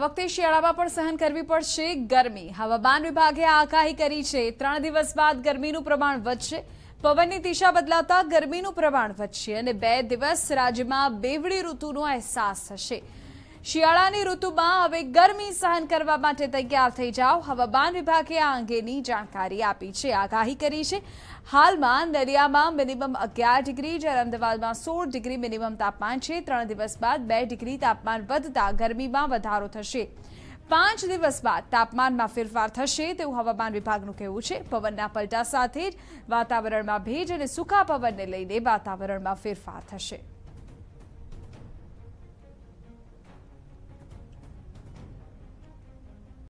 વખતે શિયાળામાં પણ સહન કરવી પડશે ગરમી હવામાન વિભાગે આગાહી કરી છે ત્રણ દિવસ બાદ ગરમીનું પ્રમાણ વધશે પવનની દિશા બદલાતા ગરમીનું પ્રમાણ વધશે અને બે દિવસ રાજ્યમાં બેવડી ઋતુનો અહેસાસ થશે શિયાળાની ઋતુમાં હવે ગરમી સહન કરવા માટે તૈયાર થઈ જાઓ હવામાન વિભાગે આ અંગેની જાણકારી આપી છે આગાહી કરી છે હાલમાં નલિયામાં મિનિમમ અગિયાર ડિગ્રી જ્યારે અમદાવાદમાં સોળ ડિગ્રી મિનિમમ તાપમાન છે ત્રણ દિવસ બાદ બે ડિગ્રી તાપમાન વધતા ગરમીમાં વધારો થશે પાંચ દિવસ બાદ તાપમાનમાં ફેરફાર થશે તેવું હવામાન વિભાગનું કહેવું છે પવનના પલટા સાથે જ વાતાવરણમાં ભેજ અને સૂકા પવનને લઈને વાતાવરણમાં ફેરફાર થશે